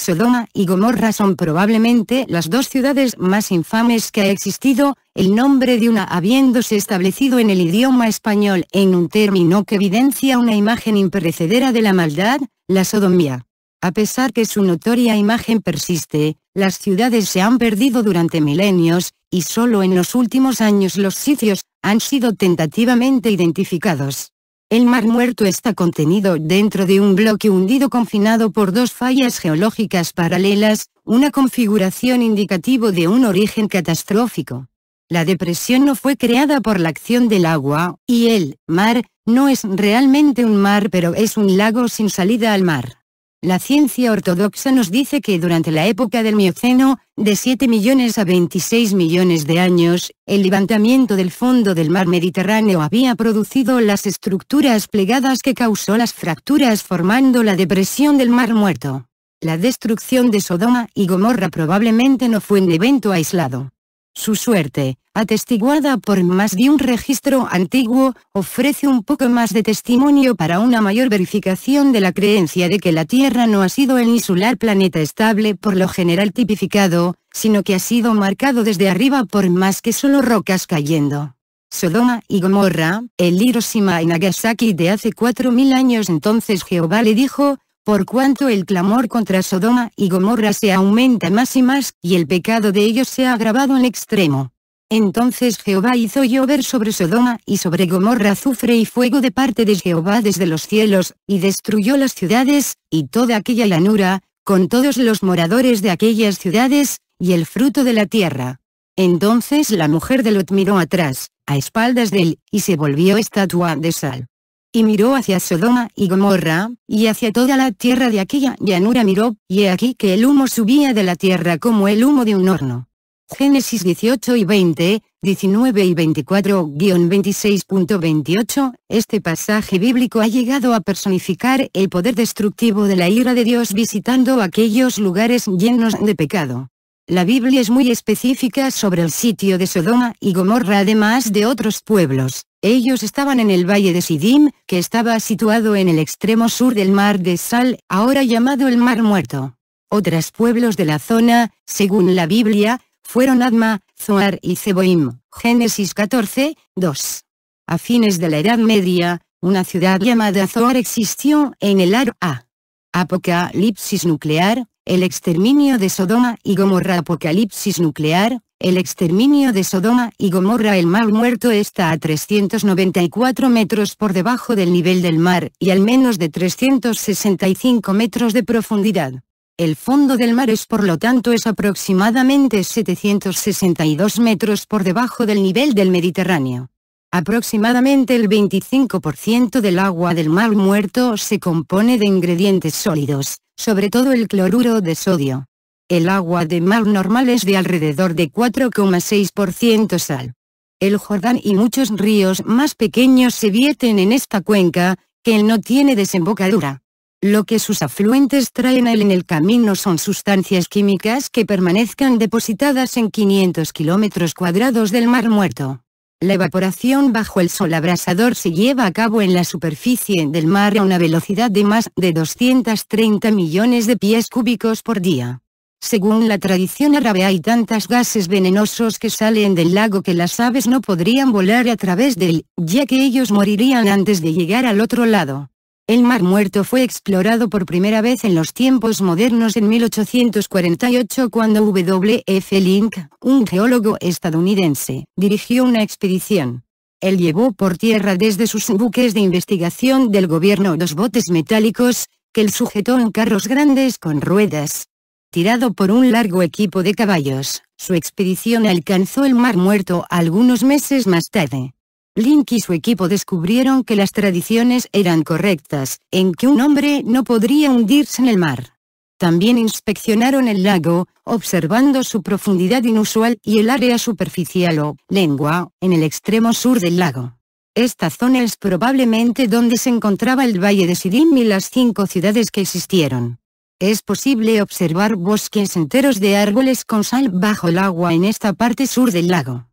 Sodoma y Gomorra son probablemente las dos ciudades más infames que ha existido, el nombre de una habiéndose establecido en el idioma español en un término que evidencia una imagen imperecedera de la maldad, la sodomía. A pesar que su notoria imagen persiste, las ciudades se han perdido durante milenios, y solo en los últimos años los sitios han sido tentativamente identificados. El Mar Muerto está contenido dentro de un bloque hundido confinado por dos fallas geológicas paralelas, una configuración indicativo de un origen catastrófico. La depresión no fue creada por la acción del agua, y el mar no es realmente un mar pero es un lago sin salida al mar. La ciencia ortodoxa nos dice que durante la época del Mioceno, de 7 millones a 26 millones de años, el levantamiento del fondo del mar Mediterráneo había producido las estructuras plegadas que causó las fracturas formando la depresión del Mar Muerto. La destrucción de Sodoma y Gomorra probablemente no fue un evento aislado. Su suerte, atestiguada por más de un registro antiguo, ofrece un poco más de testimonio para una mayor verificación de la creencia de que la Tierra no ha sido el insular planeta estable por lo general tipificado, sino que ha sido marcado desde arriba por más que solo rocas cayendo. Sodoma y Gomorra, el Hiroshima y Nagasaki de hace cuatro 4.000 años entonces Jehová le dijo, por cuanto el clamor contra Sodoma y Gomorra se aumenta más y más, y el pecado de ellos se ha agravado en extremo. Entonces Jehová hizo llover sobre Sodoma y sobre Gomorra azufre y fuego de parte de Jehová desde los cielos, y destruyó las ciudades, y toda aquella llanura, con todos los moradores de aquellas ciudades, y el fruto de la tierra. Entonces la mujer de Lot miró atrás, a espaldas de él, y se volvió estatua de sal y miró hacia Sodoma y Gomorra, y hacia toda la tierra de aquella llanura miró, y he aquí que el humo subía de la tierra como el humo de un horno. Génesis 18 y 20, 19 y 24-26.28, este pasaje bíblico ha llegado a personificar el poder destructivo de la ira de Dios visitando aquellos lugares llenos de pecado. La Biblia es muy específica sobre el sitio de Sodoma y Gomorra además de otros pueblos. Ellos estaban en el valle de Sidim, que estaba situado en el extremo sur del mar de Sal, ahora llamado el Mar Muerto. Otros pueblos de la zona, según la Biblia, fueron Adma, Zoar y Zeboim. Génesis 14, 2. A fines de la Edad Media, una ciudad llamada Zoar existió en el Ar A. Apocalipsis nuclear, el exterminio de Sodoma y Gomorra Apocalipsis nuclear, el exterminio de Sodoma y Gomorra El mar muerto está a 394 metros por debajo del nivel del mar y al menos de 365 metros de profundidad. El fondo del mar es por lo tanto es aproximadamente 762 metros por debajo del nivel del Mediterráneo. Aproximadamente el 25% del agua del mar muerto se compone de ingredientes sólidos, sobre todo el cloruro de sodio. El agua de mar normal es de alrededor de 4,6% sal. El Jordán y muchos ríos más pequeños se vierten en esta cuenca, que él no tiene desembocadura. Lo que sus afluentes traen a él en el camino son sustancias químicas que permanezcan depositadas en 500 kilómetros cuadrados del Mar Muerto. La evaporación bajo el sol abrasador se lleva a cabo en la superficie del mar a una velocidad de más de 230 millones de pies cúbicos por día. Según la tradición árabe hay tantas gases venenosos que salen del lago que las aves no podrían volar a través de él, ya que ellos morirían antes de llegar al otro lado. El Mar Muerto fue explorado por primera vez en los tiempos modernos en 1848 cuando W. F. Link, un geólogo estadounidense, dirigió una expedición. Él llevó por tierra desde sus buques de investigación del gobierno dos botes metálicos, que él sujetó en carros grandes con ruedas, tirado por un largo equipo de caballos, su expedición alcanzó el Mar Muerto algunos meses más tarde. Link y su equipo descubrieron que las tradiciones eran correctas, en que un hombre no podría hundirse en el mar. También inspeccionaron el lago, observando su profundidad inusual y el área superficial o lengua, en el extremo sur del lago. Esta zona es probablemente donde se encontraba el Valle de Sidim y las cinco ciudades que existieron. Es posible observar bosques enteros de árboles con sal bajo el agua en esta parte sur del lago.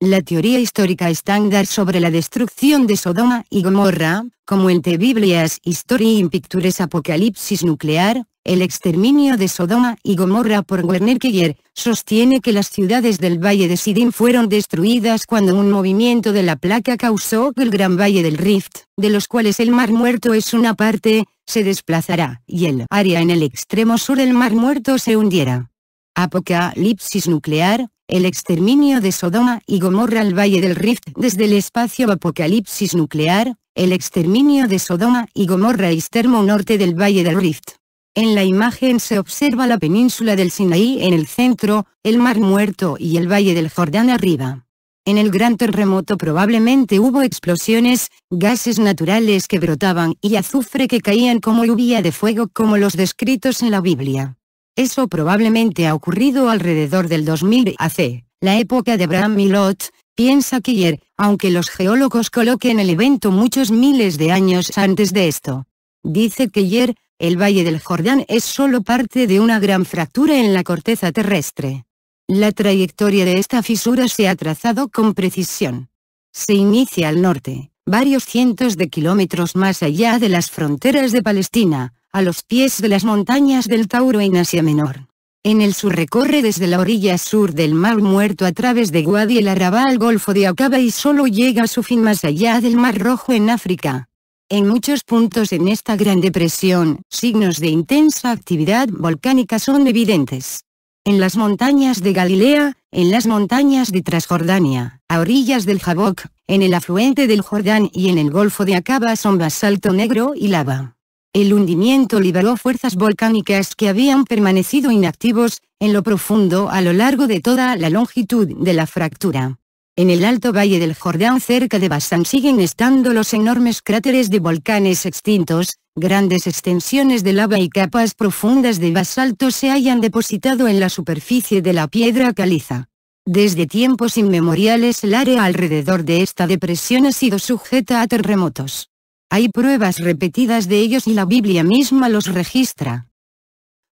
La teoría histórica estándar sobre la destrucción de Sodoma y Gomorra, como en The Biblia's History in Pictures Apocalipsis Nuclear, el exterminio de Sodoma y Gomorra por Werner Keyer, sostiene que las ciudades del Valle de Sidim fueron destruidas cuando un movimiento de la placa causó que el Gran Valle del Rift, de los cuales el Mar Muerto es una parte, se desplazará, y el área en el extremo sur del Mar Muerto se hundiera. Apocalipsis nuclear, el exterminio de Sodoma y Gomorra al Valle del Rift desde el espacio Apocalipsis nuclear, el exterminio de Sodoma y Gomorra Termo norte del Valle del Rift, en la imagen se observa la península del Sinaí en el centro, el Mar Muerto y el Valle del Jordán arriba. En el gran terremoto probablemente hubo explosiones, gases naturales que brotaban y azufre que caían como lluvia de fuego como los descritos en la Biblia. Eso probablemente ha ocurrido alrededor del 2000 AC, la época de Abraham y Lot, piensa Kier, aunque los geólogos coloquen el evento muchos miles de años antes de esto. Dice Kier, el Valle del Jordán es solo parte de una gran fractura en la corteza terrestre. La trayectoria de esta fisura se ha trazado con precisión. Se inicia al norte, varios cientos de kilómetros más allá de las fronteras de Palestina, a los pies de las montañas del Tauro en Asia Menor. En el sur recorre desde la orilla sur del Mar Muerto a través de Guadi el Arabá al Golfo de Aqaba y solo llega a su fin más allá del Mar Rojo en África. En muchos puntos en esta gran depresión, signos de intensa actividad volcánica son evidentes. En las montañas de Galilea, en las montañas de Transjordania, a orillas del Jaboc, en el afluente del Jordán y en el Golfo de Acaba son basalto negro y lava. El hundimiento liberó fuerzas volcánicas que habían permanecido inactivos, en lo profundo a lo largo de toda la longitud de la fractura. En el alto valle del Jordán cerca de Basán siguen estando los enormes cráteres de volcanes extintos, grandes extensiones de lava y capas profundas de basalto se hayan depositado en la superficie de la piedra caliza. Desde tiempos inmemoriales el área alrededor de esta depresión ha sido sujeta a terremotos. Hay pruebas repetidas de ellos y la Biblia misma los registra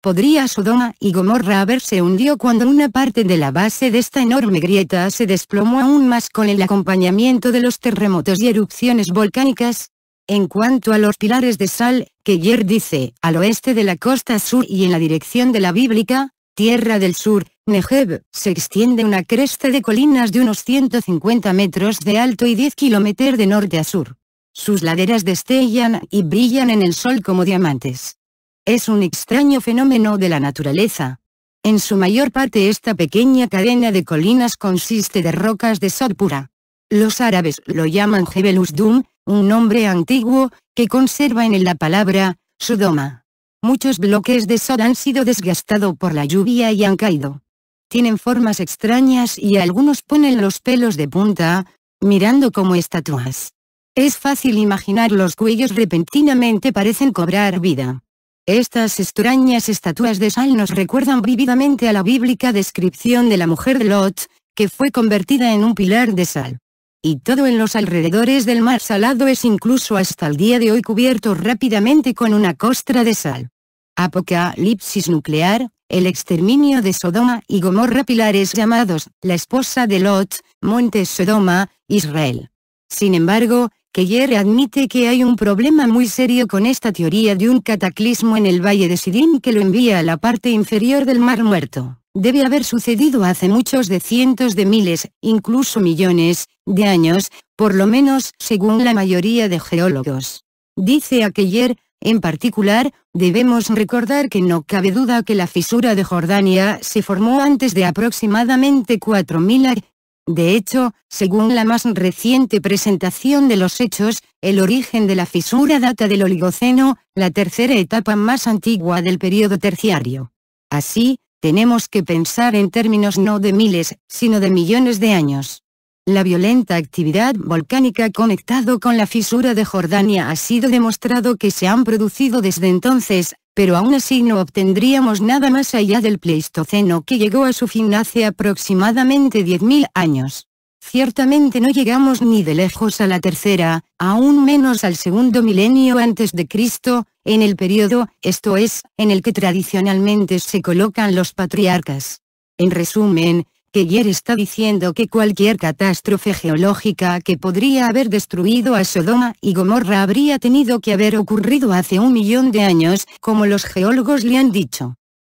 podría Sodoma y Gomorra haberse hundido cuando una parte de la base de esta enorme grieta se desplomó aún más con el acompañamiento de los terremotos y erupciones volcánicas? En cuanto a los pilares de sal, que Yer dice, al oeste de la costa sur y en la dirección de la bíblica, tierra del sur, Negev, se extiende una cresta de colinas de unos 150 metros de alto y 10 kilómetros de norte a sur. Sus laderas destellan y brillan en el sol como diamantes. Es un extraño fenómeno de la naturaleza. En su mayor parte esta pequeña cadena de colinas consiste de rocas de sod pura. Los árabes lo llaman Jebelus Dum, un nombre antiguo, que conserva en la palabra, sudoma. Muchos bloques de sod han sido desgastados por la lluvia y han caído. Tienen formas extrañas y algunos ponen los pelos de punta, mirando como estatuas. Es fácil imaginar los cuellos repentinamente parecen cobrar vida. Estas extrañas estatuas de sal nos recuerdan vívidamente a la bíblica descripción de la mujer de Lot, que fue convertida en un pilar de sal. Y todo en los alrededores del mar salado es incluso hasta el día de hoy cubierto rápidamente con una costra de sal. Apocalipsis nuclear, el exterminio de Sodoma y Gomorra pilares llamados, la esposa de Lot, Monte Sodoma, Israel. Sin embargo, Keyer admite que hay un problema muy serio con esta teoría de un cataclismo en el valle de Sidim que lo envía a la parte inferior del Mar Muerto. Debe haber sucedido hace muchos de cientos de miles, incluso millones, de años, por lo menos según la mayoría de geólogos. Dice Akeyer, en particular, debemos recordar que no cabe duda que la fisura de Jordania se formó antes de aproximadamente 4.000 años. De hecho, según la más reciente presentación de los hechos, el origen de la fisura data del Oligoceno, la tercera etapa más antigua del período terciario. Así, tenemos que pensar en términos no de miles, sino de millones de años. La violenta actividad volcánica conectado con la fisura de Jordania ha sido demostrado que se han producido desde entonces, pero aún así no obtendríamos nada más allá del Pleistoceno que llegó a su fin hace aproximadamente 10.000 años. Ciertamente no llegamos ni de lejos a la tercera, aún menos al segundo milenio antes de Cristo, en el periodo, esto es, en el que tradicionalmente se colocan los patriarcas. En resumen, Keyer está diciendo que cualquier catástrofe geológica que podría haber destruido a Sodoma y Gomorra habría tenido que haber ocurrido hace un millón de años, como los geólogos le han dicho.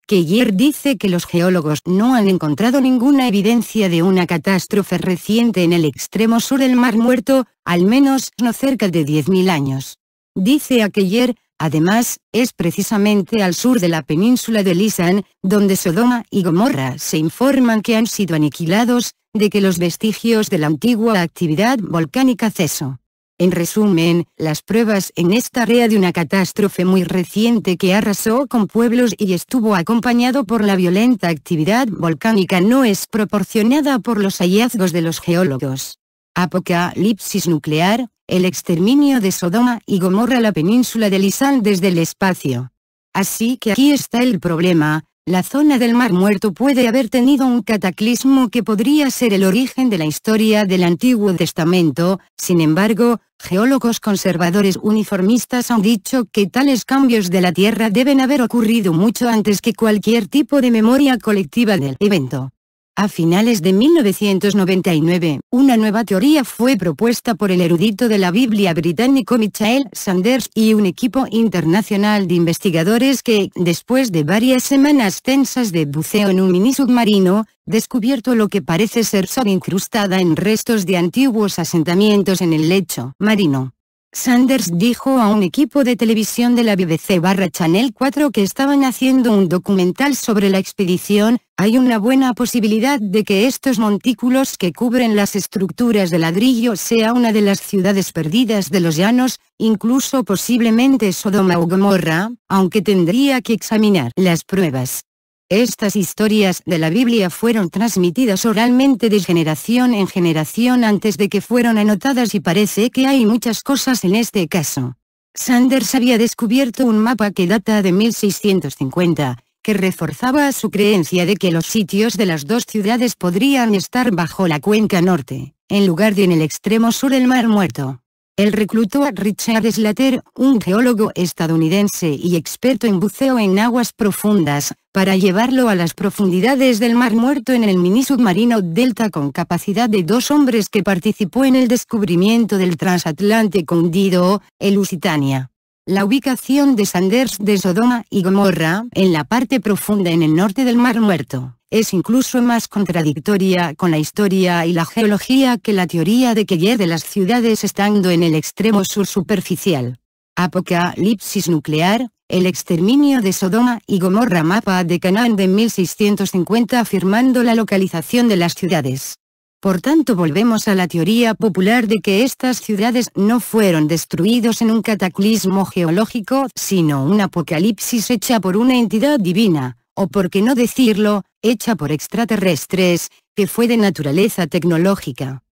Keyer dice que los geólogos no han encontrado ninguna evidencia de una catástrofe reciente en el extremo sur del Mar Muerto, al menos no cerca de 10.000 años. Dice a Keyer, Además, es precisamente al sur de la península de Lisan, donde Sodoma y Gomorra se informan que han sido aniquilados, de que los vestigios de la antigua actividad volcánica cesó. En resumen, las pruebas en esta área de una catástrofe muy reciente que arrasó con pueblos y estuvo acompañado por la violenta actividad volcánica no es proporcionada por los hallazgos de los geólogos. Apocalipsis nuclear, el exterminio de Sodoma y Gomorra la península de Lisán desde el espacio. Así que aquí está el problema, la zona del Mar Muerto puede haber tenido un cataclismo que podría ser el origen de la historia del Antiguo Testamento, sin embargo, geólogos conservadores uniformistas han dicho que tales cambios de la Tierra deben haber ocurrido mucho antes que cualquier tipo de memoria colectiva del evento. A finales de 1999, una nueva teoría fue propuesta por el erudito de la Biblia británico Michael Sanders y un equipo internacional de investigadores que, después de varias semanas tensas de buceo en un mini submarino, descubierto lo que parece ser sol incrustada en restos de antiguos asentamientos en el lecho marino. Sanders dijo a un equipo de televisión de la BBC barra Channel 4 que estaban haciendo un documental sobre la expedición, hay una buena posibilidad de que estos montículos que cubren las estructuras de ladrillo sea una de las ciudades perdidas de los llanos, incluso posiblemente Sodoma o Gomorra, aunque tendría que examinar las pruebas. Estas historias de la Biblia fueron transmitidas oralmente de generación en generación antes de que fueron anotadas y parece que hay muchas cosas en este caso. Sanders había descubierto un mapa que data de 1650, que reforzaba su creencia de que los sitios de las dos ciudades podrían estar bajo la cuenca norte, en lugar de en el extremo sur del Mar Muerto. El reclutó a Richard Slater, un geólogo estadounidense y experto en buceo en aguas profundas, para llevarlo a las profundidades del Mar Muerto en el mini submarino Delta con capacidad de dos hombres que participó en el descubrimiento del transatlántico hundido, el Lusitania. La ubicación de Sanders de Sodoma y Gomorra, en la parte profunda en el norte del Mar Muerto, es incluso más contradictoria con la historia y la geología que la teoría de que de las ciudades estando en el extremo sur superficial. Apocalipsis nuclear, el exterminio de Sodoma y Gomorra mapa de Canaán de 1650 afirmando la localización de las ciudades. Por tanto volvemos a la teoría popular de que estas ciudades no fueron destruidos en un cataclismo geológico, sino un apocalipsis hecha por una entidad divina, o por qué no decirlo, hecha por extraterrestres, que fue de naturaleza tecnológica.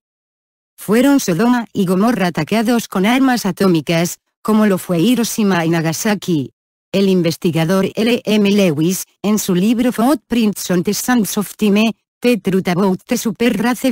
Fueron Sodoma y Gomorra atacados con armas atómicas, como lo fue Hiroshima y Nagasaki. El investigador L. M. Lewis, en su libro Footprints on the Sands of Time, The Truth About the Super Race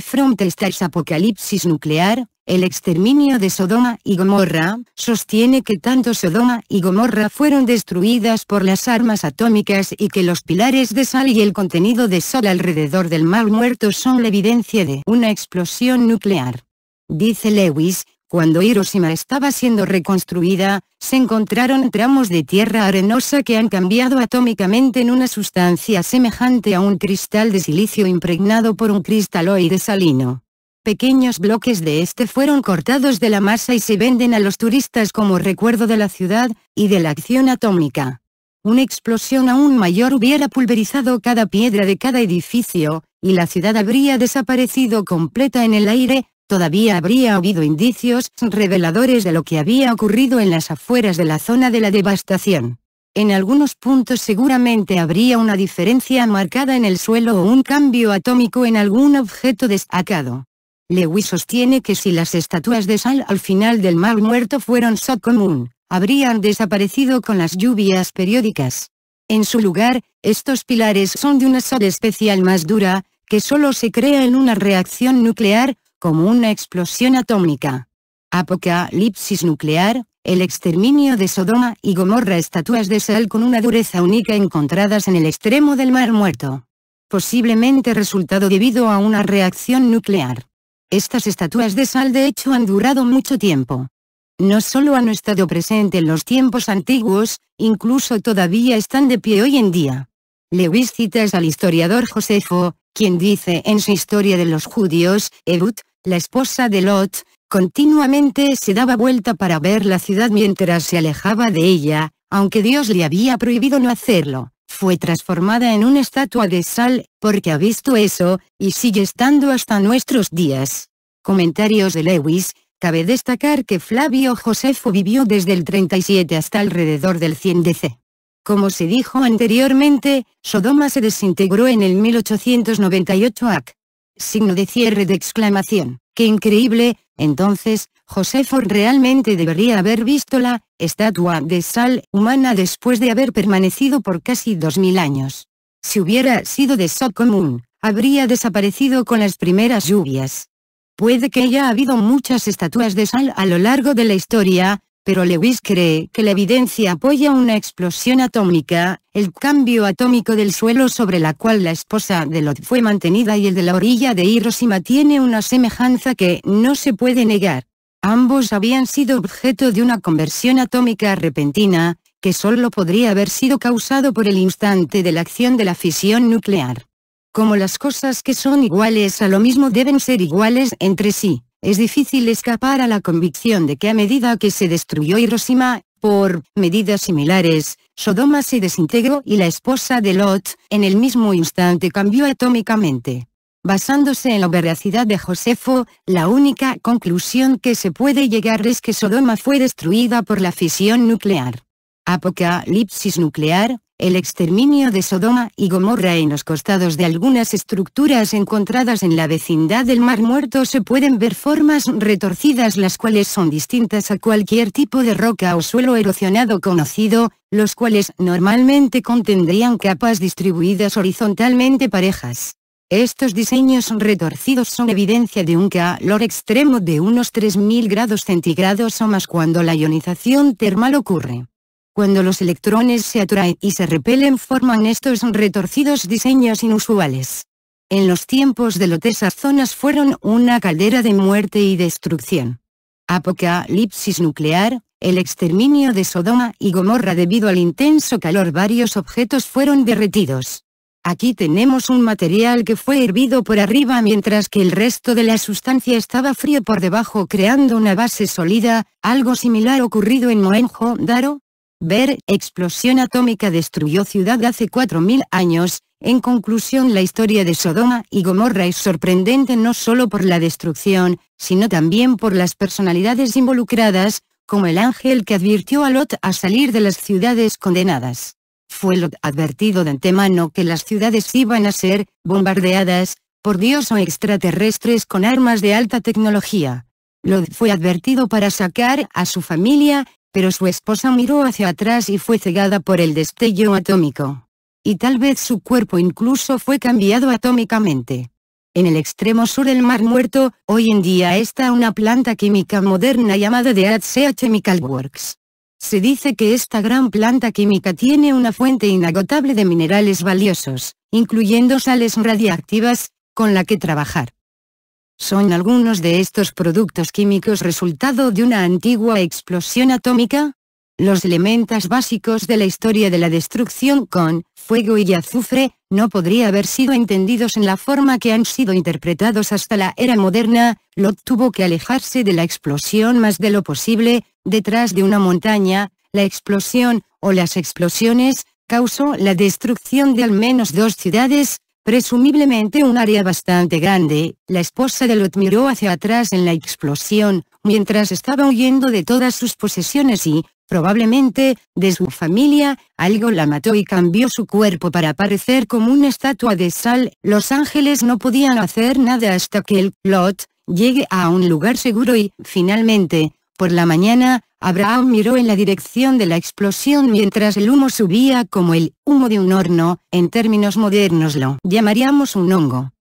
Stars Apocalipsis Nuclear, el exterminio de Sodoma y Gomorra, sostiene que tanto Sodoma y Gomorra fueron destruidas por las armas atómicas y que los pilares de sal y el contenido de sal alrededor del mal muerto son la evidencia de una explosión nuclear. Dice Lewis, cuando Hiroshima estaba siendo reconstruida, se encontraron tramos de tierra arenosa que han cambiado atómicamente en una sustancia semejante a un cristal de silicio impregnado por un cristaloide salino. Pequeños bloques de este fueron cortados de la masa y se venden a los turistas como recuerdo de la ciudad, y de la acción atómica. Una explosión aún mayor hubiera pulverizado cada piedra de cada edificio, y la ciudad habría desaparecido completa en el aire, todavía habría habido indicios reveladores de lo que había ocurrido en las afueras de la zona de la devastación. En algunos puntos seguramente habría una diferencia marcada en el suelo o un cambio atómico en algún objeto destacado. Lewis sostiene que si las estatuas de sal al final del mar muerto fueron sod común, habrían desaparecido con las lluvias periódicas. En su lugar, estos pilares son de una sal especial más dura, que solo se crea en una reacción nuclear, como una explosión atómica. Apocalipsis nuclear, el exterminio de Sodoma y Gomorra estatuas de sal con una dureza única encontradas en el extremo del Mar Muerto. Posiblemente resultado debido a una reacción nuclear. Estas estatuas de sal de hecho han durado mucho tiempo. No solo han estado presentes en los tiempos antiguos, incluso todavía están de pie hoy en día. Lewis citas al historiador Josefo, quien dice en su Historia de los Judíos, Ebut, la esposa de Lot, continuamente se daba vuelta para ver la ciudad mientras se alejaba de ella, aunque Dios le había prohibido no hacerlo. Fue transformada en una estatua de sal, porque ha visto eso, y sigue estando hasta nuestros días. Comentarios de Lewis, Cabe destacar que Flavio Josefo vivió desde el 37 hasta alrededor del 100 DC. Como se dijo anteriormente, Sodoma se desintegró en el 1898 AC signo de cierre de exclamación, ¡qué increíble! Entonces, José Ford realmente debería haber visto la estatua de sal humana después de haber permanecido por casi dos 2000 años. Si hubiera sido de so común, habría desaparecido con las primeras lluvias. Puede que haya habido muchas estatuas de sal a lo largo de la historia, pero Lewis cree que la evidencia apoya una explosión atómica, el cambio atómico del suelo sobre la cual la esposa de Lot fue mantenida y el de la orilla de Hiroshima tiene una semejanza que no se puede negar. Ambos habían sido objeto de una conversión atómica repentina, que solo podría haber sido causado por el instante de la acción de la fisión nuclear. Como las cosas que son iguales a lo mismo deben ser iguales entre sí es difícil escapar a la convicción de que a medida que se destruyó Hiroshima, por medidas similares, Sodoma se desintegró y la esposa de Lot, en el mismo instante cambió atómicamente. Basándose en la veracidad de Josefo, la única conclusión que se puede llegar es que Sodoma fue destruida por la fisión nuclear. Apocalipsis nuclear, el exterminio de Sodoma y Gomorra en los costados de algunas estructuras encontradas en la vecindad del Mar Muerto se pueden ver formas retorcidas las cuales son distintas a cualquier tipo de roca o suelo erosionado conocido, los cuales normalmente contendrían capas distribuidas horizontalmente parejas. Estos diseños retorcidos son evidencia de un calor extremo de unos 3.000 grados centígrados o más cuando la ionización termal ocurre. Cuando los electrones se atraen y se repelen forman estos retorcidos diseños inusuales. En los tiempos de Lot esas zonas fueron una caldera de muerte y destrucción. Apocalipsis nuclear, el exterminio de Sodoma y Gomorra debido al intenso calor varios objetos fueron derretidos. Aquí tenemos un material que fue hervido por arriba mientras que el resto de la sustancia estaba frío por debajo creando una base sólida, algo similar ocurrido en Moenjo, daro Ver, explosión atómica destruyó ciudad hace 4.000 años, en conclusión la historia de Sodoma y Gomorra es sorprendente no solo por la destrucción, sino también por las personalidades involucradas, como el ángel que advirtió a Lot a salir de las ciudades condenadas. Fue Lot advertido de antemano que las ciudades iban a ser, bombardeadas, por Dios o extraterrestres con armas de alta tecnología. Lot fue advertido para sacar a su familia, pero su esposa miró hacia atrás y fue cegada por el destello atómico. Y tal vez su cuerpo incluso fue cambiado atómicamente. En el extremo sur del Mar Muerto, hoy en día está una planta química moderna llamada The Sea Chemical Works. Se dice que esta gran planta química tiene una fuente inagotable de minerales valiosos, incluyendo sales radiactivas, con la que trabajar. ¿Son algunos de estos productos químicos resultado de una antigua explosión atómica? Los elementos básicos de la historia de la destrucción con fuego y azufre, no podría haber sido entendidos en la forma que han sido interpretados hasta la era moderna, Lot tuvo que alejarse de la explosión más de lo posible, detrás de una montaña, la explosión, o las explosiones, causó la destrucción de al menos dos ciudades, presumiblemente un área bastante grande, la esposa de Lot miró hacia atrás en la explosión, mientras estaba huyendo de todas sus posesiones y, probablemente, de su familia, algo la mató y cambió su cuerpo para parecer como una estatua de sal, los ángeles no podían hacer nada hasta que el Lot llegue a un lugar seguro y, finalmente, por la mañana, Abraham miró en la dirección de la explosión mientras el humo subía como el humo de un horno, en términos modernos lo llamaríamos un hongo.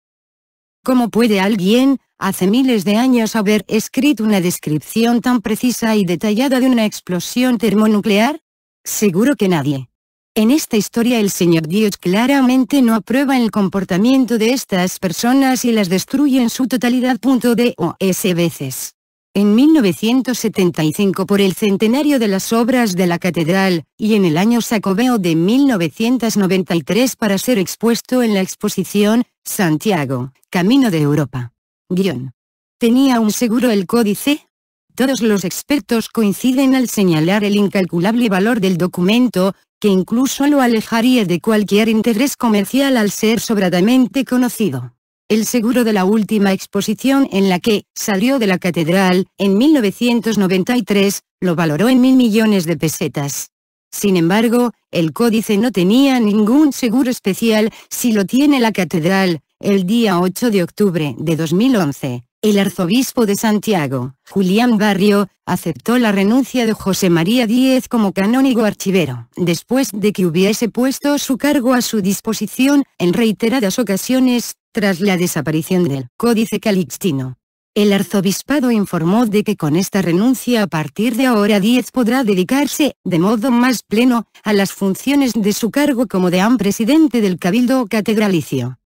¿Cómo puede alguien, hace miles de años haber escrito una descripción tan precisa y detallada de una explosión termonuclear? Seguro que nadie. En esta historia el Señor Dios claramente no aprueba el comportamiento de estas personas y las destruye en su totalidad. .dos veces en 1975 por el centenario de las obras de la catedral, y en el año Sacobeo de 1993 para ser expuesto en la exposición, Santiago, Camino de Europa. Guión. ¿Tenía un seguro el códice? Todos los expertos coinciden al señalar el incalculable valor del documento, que incluso lo alejaría de cualquier interés comercial al ser sobradamente conocido el seguro de la última exposición en la que salió de la catedral, en 1993, lo valoró en mil millones de pesetas. Sin embargo, el códice no tenía ningún seguro especial si lo tiene la catedral, el día 8 de octubre de 2011. El arzobispo de Santiago, Julián Barrio, aceptó la renuncia de José María Díez como canónigo archivero, después de que hubiese puesto su cargo a su disposición en reiteradas ocasiones tras la desaparición del Códice Calixtino. El arzobispado informó de que con esta renuncia a partir de ahora 10 podrá dedicarse, de modo más pleno, a las funciones de su cargo como deán presidente del Cabildo Catedralicio.